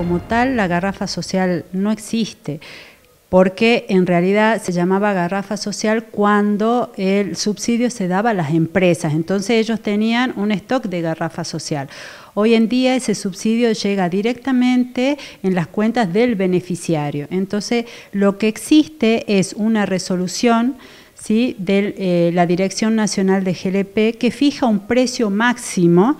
como tal la garrafa social no existe porque en realidad se llamaba garrafa social cuando el subsidio se daba a las empresas, entonces ellos tenían un stock de garrafa social. Hoy en día ese subsidio llega directamente en las cuentas del beneficiario, entonces lo que existe es una resolución ¿sí? de eh, la Dirección Nacional de GLP que fija un precio máximo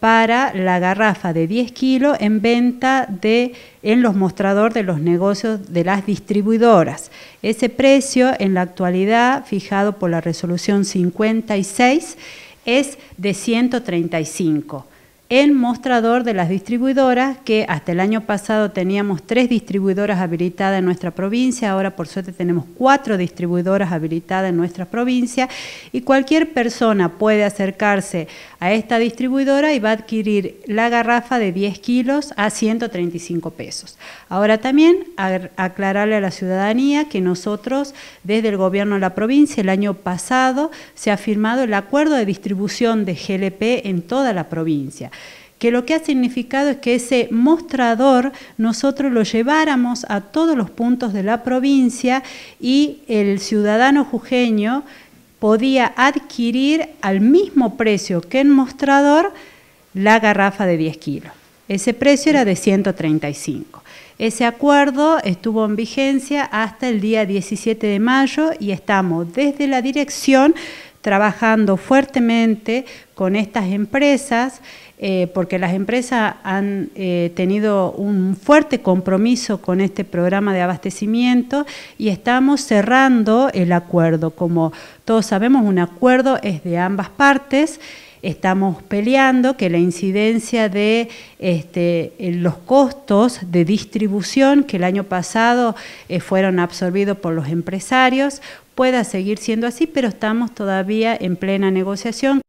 para la garrafa de 10 kilos en venta de, en los mostradores de los negocios de las distribuidoras. Ese precio en la actualidad, fijado por la resolución 56, es de 135 el mostrador de las distribuidoras, que hasta el año pasado teníamos tres distribuidoras habilitadas en nuestra provincia, ahora por suerte tenemos cuatro distribuidoras habilitadas en nuestra provincia, y cualquier persona puede acercarse a esta distribuidora y va a adquirir la garrafa de 10 kilos a 135 pesos. Ahora también aclararle a la ciudadanía que nosotros, desde el gobierno de la provincia, el año pasado se ha firmado el acuerdo de distribución de GLP en toda la provincia que lo que ha significado es que ese mostrador nosotros lo lleváramos a todos los puntos de la provincia y el ciudadano jujeño podía adquirir al mismo precio que el mostrador la garrafa de 10 kilos. Ese precio era de 135. Ese acuerdo estuvo en vigencia hasta el día 17 de mayo y estamos desde la dirección trabajando fuertemente con estas empresas, eh, porque las empresas han eh, tenido un fuerte compromiso con este programa de abastecimiento y estamos cerrando el acuerdo. Como todos sabemos, un acuerdo es de ambas partes estamos peleando que la incidencia de este, los costos de distribución que el año pasado eh, fueron absorbidos por los empresarios pueda seguir siendo así, pero estamos todavía en plena negociación.